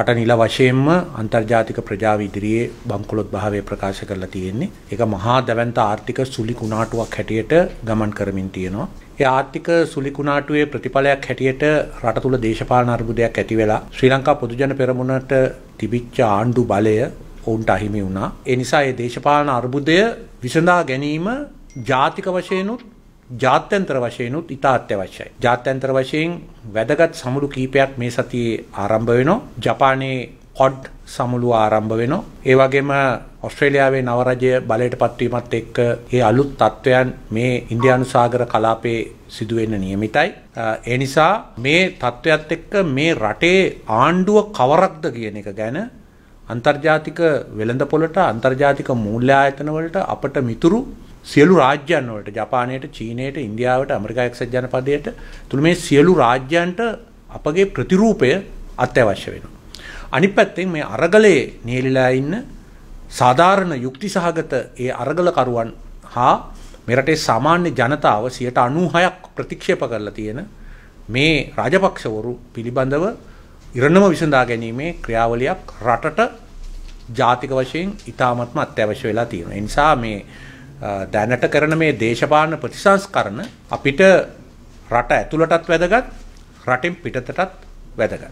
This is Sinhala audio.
රට නිල වශයෙන්ම අන්තර්ජාතික ප්‍රජාව ඉදිරියේ බංකොලොත් භාවය ප්‍රකාශ කරලා තියෙන්නේ. ඒක මහා දැවැන්ත ආර්ථික සුලි කුණාටුවක් හැටියට ගමන් කරමින් තියෙනවා. ඒ ආර්ථික සුලි කුණාටුවේ ප්‍රතිඵලයක් හැටියට රට තුල දේශපාලන අර්බුදයක් ඇති වෙලා ශ්‍රී ලංකා පොදුජන පෙරමුණට තිබිච්ච ආණ්ඩු බලය ඔවුන්ට අහිමි වුණා. ඒ නිසා මේ දේශපාලන අර්බුදය විසඳා ගැනීම ජාතික වශයෙන්ුත් ජාත්‍යන්තර වශයෙන්ුත් ඉතා අත්‍යවශ්‍යයි. ජාත්‍යන්තර වශයෙන් වැදගත් සමුළු කීපයක් මේ සතියේ ආරම්භ වෙනවා. ජපානයේ කොඩ් සමුළුව ආරම්භ වෙනවා. ඒ වගේම ඔස්ට්‍රේලියාවේ නවරජය බලයට පත්වීමත් එක්ක ඒ අලුත් තත්ත්වයන් මේ ඉන්දියානු සාගර කලාපයේ සිදුවෙන්න නියමිතයි. ඒ නිසා මේ තත්ත්වයත් එක්ක මේ රටේ ආණ්ඩුව කවරක්ද කියන එක ගැන අන්තර්ජාතික වෙළඳපොළට අන්තර්ජාතික මූල්‍ය ආයතන වලට අපට මිතුරු සියලු රාජ්‍යන් වලට ජපානයට චීනයට ඉන්දියාවට ඇමරිකා එක්සත් ජනපදයට තුළු මේ සියලු රාජ්‍යන්ට අපගේ ප්‍රතිරූපය අත්‍යවශ්‍ය වෙනවා. අනිත් පැත්තෙන් මේ අරගලයේ නියැලිලා ඉන්න සාධාරණ යුක්ති සහගත ඒ අරගලකරුවන් හා මෙරටේ සාමාන්‍ය ජනතාව 96ක් ප්‍රතික්ෂේප කරලා තියෙන මේ රාජපක්ෂවරු පිළිබඳව ඉරණම විසඳා ගැනීමේ ක්‍රියාවලියක් රටට ජාතික වශයෙන් ඉතාමත්ම අත්‍යවශ්‍ය වෙලා තියෙනවා. ඒ නිසා මේ දැනට කරන මේ දේශපාලන ප්‍රතිසංස්කරණ අපිට රට ඇතුළටත් වැදගත් රටින් පිටතටත් වැදගත්.